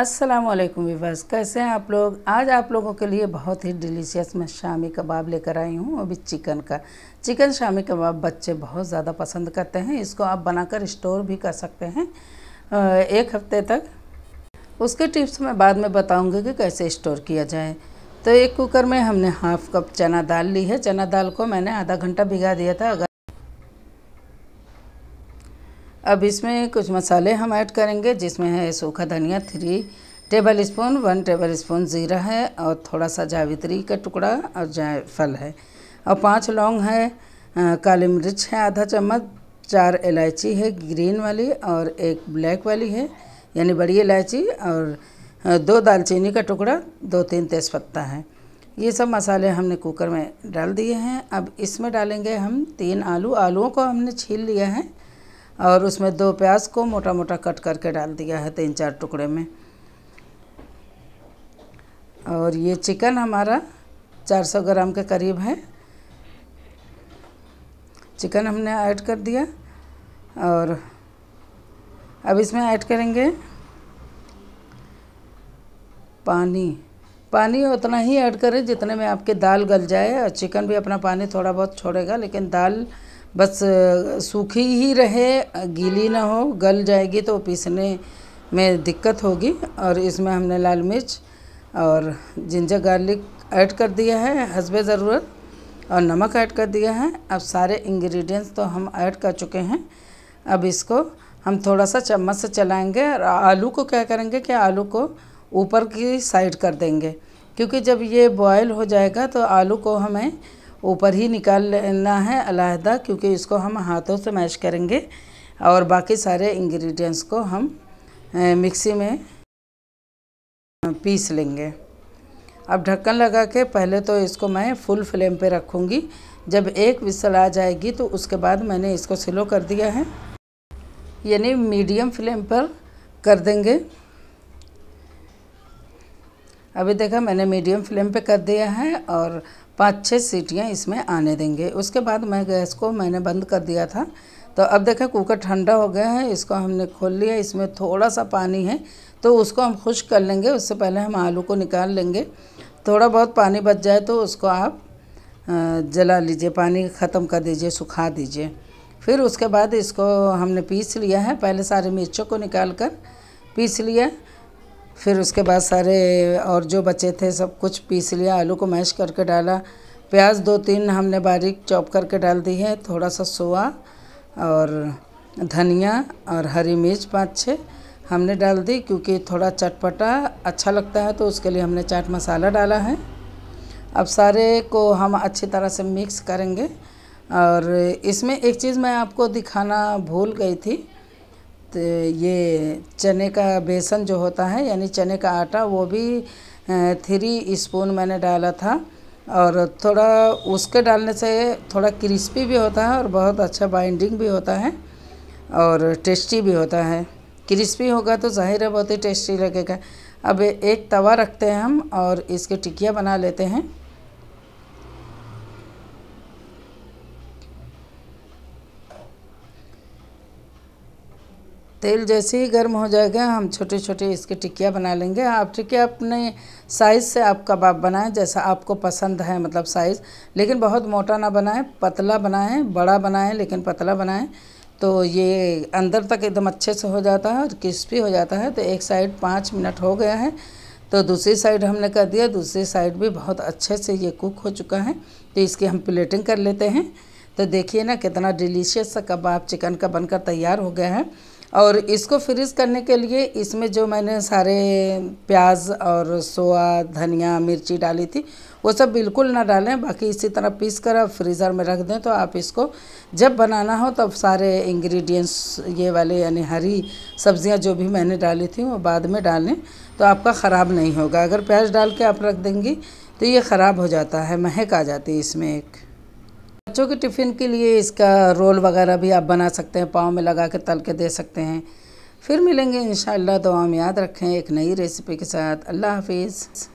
अस्सलाम वालेकुम विवास कैसे हैं आप लोग आज आप लोगों के लिए बहुत ही डिलीशियस मैं शामी कबाब लेकर आई हूँ अभी चिकन का चिकन शामी कबाब बच्चे बहुत ज़्यादा पसंद करते हैं इसको आप बनाकर स्टोर भी कर सकते हैं एक हफ्ते तक उसके टिप्स मैं बाद में बताऊँगी कि कैसे स्टोर किया जाए तो एक कुकर में हमने हाफ़ कप चना दाल ली है चना दाल को मैंने आधा घंटा भिगा दिया था अगर अब इसमें कुछ मसाले हम ऐड करेंगे जिसमें है सूखा धनिया three tablespoon one tablespoon ज़ीरा है और थोड़ा सा जावित्री का टुकड़ा और जायफल है और पांच लौंग है काली मिर्च है आधा चम्मच चार इलायची है ग्रीन वाली और एक ब्लैक वाली है यानी बड़ी इलायची और दो दालचीनी का टुकड़ा दो तीन तेज़पत्ता है ये सब मसाले हमने कुकर में डाल दिए हैं अब इसमें डालेंगे हम तीन आलू आलुओं को हमने छील लिया है और उसमें दो प्याज को मोटा मोटा कट करके डाल दिया है तीन चार टुकड़े में और ये चिकन हमारा 400 ग्राम के करीब है चिकन हमने ऐड कर दिया और अब इसमें ऐड करेंगे पानी पानी उतना ही ऐड करें जितने में आपकी दाल गल जाए और चिकन भी अपना पानी थोड़ा बहुत छोड़ेगा लेकिन दाल बस सूखी ही रहे गीली ना हो गल जाएगी तो पीसने में दिक्कत होगी और इसमें हमने लाल मिर्च और जिंजर गार्लिक ऐड कर दिया है हंसब ज़रूरत और नमक ऐड कर दिया है अब सारे इंग्रेडिएंट्स तो हम ऐड कर चुके हैं अब इसको हम थोड़ा सा चम्मच से चलाएंगे और आलू को क्या करेंगे कि आलू को ऊपर की साइड कर देंगे क्योंकि जब ये बॉयल हो जाएगा तो आलू को हमें ऊपर ही निकाल लेना है अलहदा क्योंकि इसको हम हाथों से मैश करेंगे और बाकी सारे इंग्रेडिएंट्स को हम मिक्सी में पीस लेंगे अब ढक्कन लगा के पहले तो इसको मैं फुल फ्लेम पे रखूँगी जब एक विसल आ जाएगी तो उसके बाद मैंने इसको स्लो कर दिया है यानी मीडियम फ्लेम पर कर देंगे अभी देखा मैंने मीडियम फ्लेम पे कर दिया है और पाँच छः सीटियाँ इसमें आने देंगे उसके बाद मैं गैस को मैंने बंद कर दिया था तो अब देखें कुकर ठंडा हो गया है इसको हमने खोल लिया इसमें थोड़ा सा पानी है तो उसको हम खुश कर लेंगे उससे पहले हम आलू को निकाल लेंगे थोड़ा बहुत पानी बच जाए तो उसको आप जला लीजिए पानी ख़त्म कर दीजिए सुखा दीजिए फिर उसके बाद इसको हमने पीस लिया है पहले सारे मिर्चों को निकाल कर पीस लिया फिर उसके बाद सारे और जो बचे थे सब कुछ पीस लिया आलू को मैश करके डाला प्याज दो तीन हमने बारीक चॉप करके डाल दी है थोड़ा सा सोआ और धनिया और हरी मिर्च पाँच छः हमने डाल दी क्योंकि थोड़ा चटपटा अच्छा लगता है तो उसके लिए हमने चाट मसाला डाला है अब सारे को हम अच्छी तरह से मिक्स करेंगे और इसमें एक चीज़ मैं आपको दिखाना भूल गई थी तो ये चने का बेसन जो होता है यानी चने का आटा वो भी थ्री स्पून मैंने डाला था और थोड़ा उसके डालने से थोड़ा क्रिस्पी भी होता है और बहुत अच्छा बाइंडिंग भी होता है और टेस्टी भी होता है क्रिस्पी होगा तो ज़ाहिर है बहुत ही टेस्टी लगेगा अब एक तवा रखते हैं हम और इसके टिकिया बना लेते हैं तेल जैसे ही गर्म हो जाएगा हम छोटे छोटे इसके टिकिया बना लेंगे आप टिकिया अपने साइज़ से आप कबाब बनाएं जैसा आपको पसंद है मतलब साइज़ लेकिन बहुत मोटा ना बनाएं पतला बनाएं बड़ा बनाएं लेकिन पतला बनाएं तो ये अंदर तक एकदम अच्छे से हो जाता है और क्रिस्पी हो जाता है तो एक साइड पाँच मिनट हो गया है तो दूसरी साइड हमने कर दिया दूसरी साइड भी बहुत अच्छे से ये कुक हो चुका है तो इसकी हम प्लेटिंग कर लेते हैं तो देखिए ना कितना डिलीशियस सा कबाब चिकन का बनकर तैयार हो गया है और इसको फ्रीज़ करने के लिए इसमें जो मैंने सारे प्याज और सोया धनिया मिर्ची डाली थी वो सब बिल्कुल ना डालें बाकी इसी तरह पीस कर आप फ्रीज़र में रख दें तो आप इसको जब बनाना हो तब तो सारे इंग्रेडिएंट्स ये वाले यानी हरी सब्जियां जो भी मैंने डाली थी वो बाद में डालें तो आपका ख़राब नहीं होगा अगर प्याज डाल के आप रख देंगी तो ये ख़राब हो जाता है महक आ जाती है इसमें एक बच्चों के टिफ़िन के लिए इसका रोल वगैरह भी आप बना सकते हैं पाँव में लगा के तल के दे सकते हैं फिर मिलेंगे इन दुआ में याद रखें एक नई रेसिपी के साथ अल्लाह हाफिज़